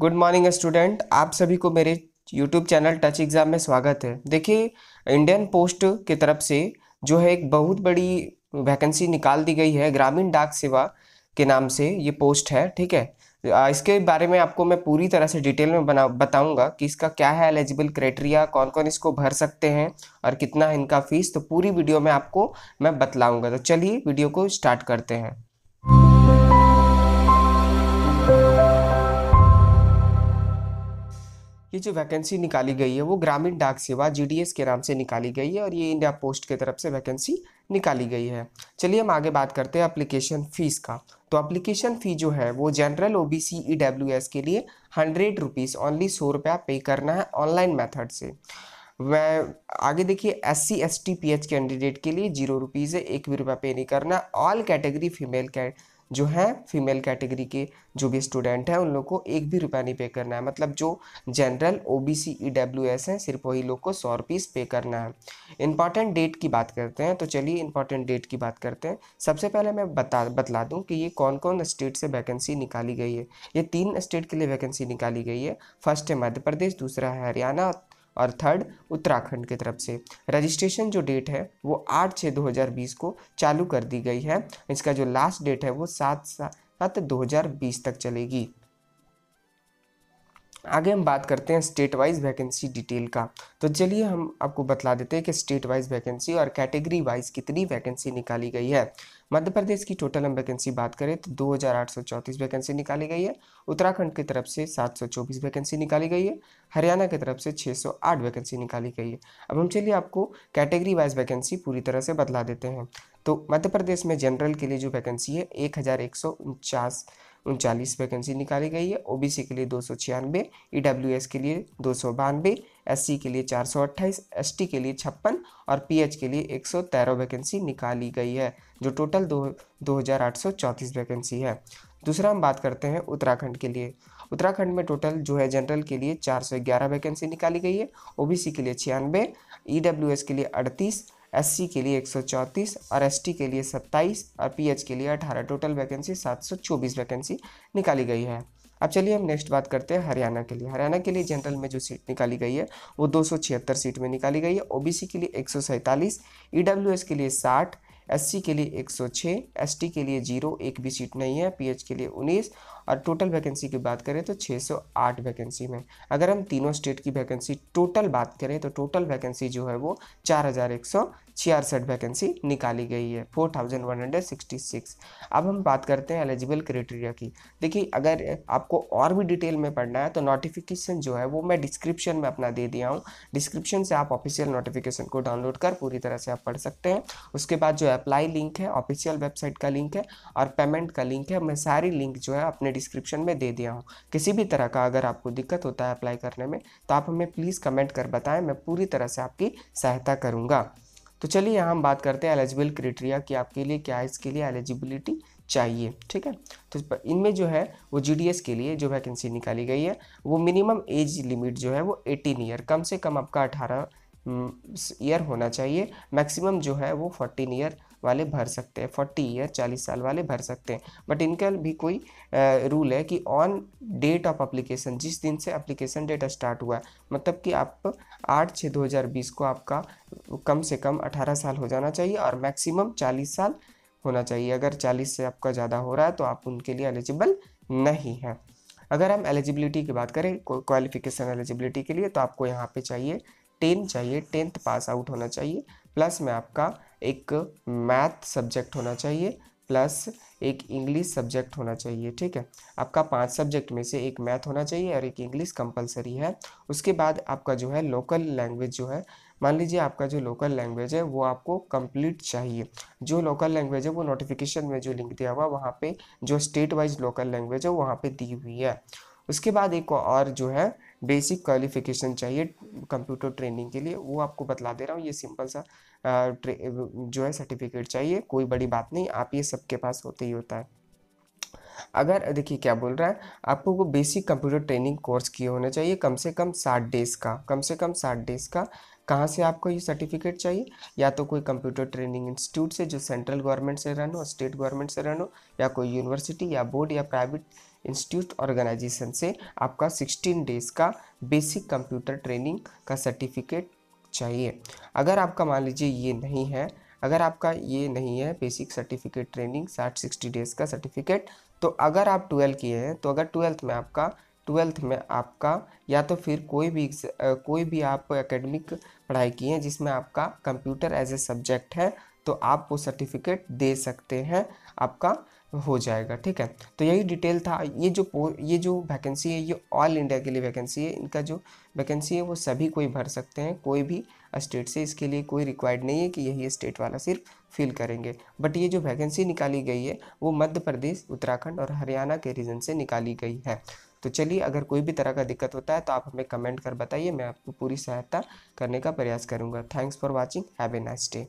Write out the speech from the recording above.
good morning student आप सभी को मेरे यूट्यूब चैनल टच एग्ज़ाम में स्वागत है देखिए इंडियन पोस्ट की तरफ से जो है एक बहुत बड़ी वैकेंसी निकाल दी गई है ग्रामीण डाक सेवा के नाम से ये पोस्ट है ठीक है इसके बारे में आपको मैं पूरी तरह से डिटेल में बना बताऊंगा कि इसका क्या है एलिजिबल क्राइटेरिया कौन कौन इसको भर सकते हैं और कितना है इनका फीस तो पूरी वीडियो में आपको मैं बतलाऊंगा तो चलिए वीडियो को स्टार्ट करते हैं ये जो वैकेंसी निकाली गई है वो ग्रामीण डाक सेवा जी के नाम से निकाली गई है और ये इंडिया पोस्ट की तरफ से वैकेंसी निकाली गई है चलिए हम आगे बात करते हैं अप्लीकेशन फ़ीस का तो अप्लीकेशन फ़ी जो है वो general O B C E W S के लिए हंड्रेड रुपीज़ ओनली सौ रुपया पे करना है ऑनलाइन मेथड से वह आगे देखिए S C S T P H candidate के लिए जीरो रुपीज़ है एक भी रुपया पे नहीं करना ऑल कैटेगरी फीमेल कैंड जो है फीमेल कैटेगरी के जो भी स्टूडेंट हैं उन लोग को एक भी रुपया नहीं पे करना है मतलब जो general O B C E W S हैं सिर्फ वही लोग को सौ रुपीस पे करना है इंपॉर्टेंट डेट की बात करते हैं तो चलिए इंपॉर्टेंट डेट की बात करते हैं सबसे पहले मैं बता बतला दूँ कि ये कौन कौन स्टेट से वैकेंसी निकाली गई है ये तीन स्टेट के लिए वैकेंसी निकाली गई है फर्स्ट है मध्य प्रदेश दूसरा है हरियाणा और थर्ड उत्तराखंड की तरफ से रजिस्ट्रेशन जो डेट है वो आठ छः दो हज़ार बीस को चालू कर दी गई है इसका जो लास्ट डेट है वो सात सात दो हज़ार बीस तक चलेगी आगे हम बात करते हैं स्टेट वाइज वैकेंसी डिटेल का तो चलिए हम आपको बता देते हैं कि स्टेट वाइज वैकेंसी और कैटेगरी वाइज कितनी वैकेंसी निकाली गई है मध्य प्रदेश की टोटल हम वैकेंसी बात करें तो दो वैकेंसी निकाली गई है उत्तराखंड की तरफ से 724 वैकेंसी निकाली गई है हरियाणा की तरफ से 608 वैकेंसी निकाली गई है अब हम चलिए आपको कैटेगरी वाइज वैकेंसी पूरी तरह से बदला देते हैं तो मध्य प्रदेश में जनरल के लिए जो वैकेंसी है एक हज़ार एक सौ उनचास उनचालीस वैकेंसी निकाली गई है ओबीसी के लिए दो सौ छियानवे ई e के लिए दो सौ बानवे एस के लिए 428, एसटी के लिए छप्पन और पी के लिए एक वैकेंसी निकाली गई है जो टोटल दो दो वैकेंसी है दूसरा हम बात करते हैं उत्तराखंड के लिए उत्तराखंड में टोटल जो है जनरल के लिए 411 वैकेंसी निकाली गई है ओबीसी के लिए छियानवे ई e के लिए अड़तीस एससी के लिए 134 और एसटी के लिए 27 और पीएच के लिए 18 टोटल वैकेंसी 724 वैकेंसी निकाली गई है अब चलिए हम नेक्स्ट बात करते हैं हरियाणा के लिए हरियाणा के लिए जनरल में जो सीट निकाली गई है वो दो सीट में निकाली गई है ओबीसी के लिए एक सौ e के लिए साठ एससी के लिए 106, एसटी के लिए जीरो एक भी सीट नहीं है पीएच के लिए 19 और टोटल वैकेंसी की बात करें तो 608 वैकेंसी में अगर हम तीनों स्टेट की वैकेंसी टोटल बात करें तो टोटल वैकेंसी जो है वो चार छियासठ वैकेंसी निकाली गई है 4166 अब हम बात करते हैं एलिजिबल क्राइटेरिया की देखिए अगर आपको और भी डिटेल में पढ़ना है तो नोटिफिकेशन जो है वो मैं डिस्क्रिप्शन में अपना दे दिया हूँ डिस्क्रिप्शन से आप ऑफिशियल नोटिफिकेशन को डाउनलोड कर पूरी तरह से आप पढ़ सकते हैं उसके बाद जो अप्लाई लिंक है ऑफिशियल वेबसाइट का लिंक है और पेमेंट का लिंक है मैं सारी लिंक जो है अपने डिस्क्रिप्शन में दे दिया हूँ किसी भी तरह का अगर आपको दिक्कत होता है अप्लाई करने में तो आप हमें प्लीज़ कमेंट कर बताएं मैं पूरी तरह से आपकी सहायता करूँगा तो चलिए हम बात करते हैं एलिजिबल क्राइटेरिया कि आपके लिए क्या इसके लिए एलिजिबिलिटी चाहिए ठीक है तो इनमें जो है वो एस के लिए जो वैकेंसी निकाली गई है वो मिनिमम एज लिमिट जो है वो एटीन ईयर कम से कम आपका अठारह ईयर हम्म, होना चाहिए मैक्सिमम जो है वो फोर्टीन ईयर वाले भर सकते हैं फोर्टी ईयर चालीस साल वाले भर सकते हैं बट इनका भी कोई रूल है कि ऑन डेट ऑफ अप्लीकेशन जिस दिन से अप्लीकेशन डेट स्टार्ट हुआ है मतलब कि आप आठ छः दो हज़ार बीस को आपका कम से कम अठारह साल हो जाना चाहिए और मैक्सिमम चालीस साल होना चाहिए अगर चालीस से आपका ज़्यादा हो रहा है तो आप उनके लिए एलिजिबल नहीं है अगर हम एलिजिबिलिटी की बात करें क्वालिफिकेशन एलिजिबिलिटी के लिए तो आपको यहाँ पे चाहिए टेन चाहिए टेंथ पास आउट होना चाहिए प्लस में आपका एक मैथ सब्जेक्ट होना चाहिए प्लस एक इंग्लिश सब्जेक्ट होना चाहिए ठीक है आपका पांच सब्जेक्ट में से एक मैथ होना चाहिए और एक इंग्लिश कंपलसरी है उसके बाद आपका जो है लोकल लैंग्वेज जो है मान लीजिए आपका जो लोकल लैंग्वेज है वो आपको कंप्लीट चाहिए जो लोकल लैंग्वेज है वो नोटिफिकेशन में जो लिंक दिया हुआ वहाँ पर जो स्टेट वाइज लोकल लैंग्वेज है वहाँ पर दी हुई है उसके बाद एक और जो है बेसिक क्वालिफिकेशन चाहिए कंप्यूटर ट्रेनिंग के लिए वो आपको बतला दे रहा हूँ ये सिंपल सा जो है सर्टिफिकेट चाहिए कोई बड़ी बात नहीं आप ये सबके पास होते ही होता है अगर देखिए क्या बोल रहा है आपको वो बेसिक कंप्यूटर ट्रेनिंग कोर्स किए होना चाहिए कम से कम साठ डेज़ का कम से कम साठ डेज़ का कहाँ से आपको ये सर्टिफिकेट चाहिए या तो कोई कंप्यूटर ट्रेनिंग इंस्टीट्यूट से जो सेंट्रल गवर्नमेंट से रन हो स्टेट गवर्नमेंट से रन हो या कोई यूनिवर्सिटी या बोर्ड या प्राइवेट इंस्टीट्यूट ऑर्गेनाइजेशन से आपका 16 डेज का बेसिक कंप्यूटर ट्रेनिंग का सर्टिफिकेट चाहिए अगर आपका मान लीजिए ये नहीं है अगर आपका ये नहीं है बेसिक सर्टिफिकेट ट्रेनिंग साठ सिक्सटी डेज का सर्टिफिकेट तो अगर आप ट्वेल्थ किए हैं तो अगर ट्वेल्थ में आपका ट्वेल्थ में आपका या तो फिर कोई भी कोई भी आप एकेडमिक पढ़ाई किए हैं जिसमें आपका कंप्यूटर एज ए सब्जेक्ट है तो आप वो सर्टिफिकेट दे सकते हैं आपका हो जाएगा ठीक है तो यही डिटेल था ये जो ये जो वैकेंसी है ये ऑल इंडिया के लिए वैकेंसी है इनका जो वैकेंसी है वो सभी कोई भर सकते हैं कोई भी स्टेट से इसके लिए कोई रिक्वायर्ड नहीं है कि यही स्टेट वाला सिर्फ फिल करेंगे बट ये जो वैकेंसी निकाली गई है वो मध्य प्रदेश उत्तराखंड और हरियाणा के रीजन से निकाली गई है तो चलिए अगर कोई भी तरह का दिक्कत होता है तो आप हमें कमेंट कर बताइए मैं आपको पूरी सहायता करने का प्रयास करूँगा thanks for watching have a nice day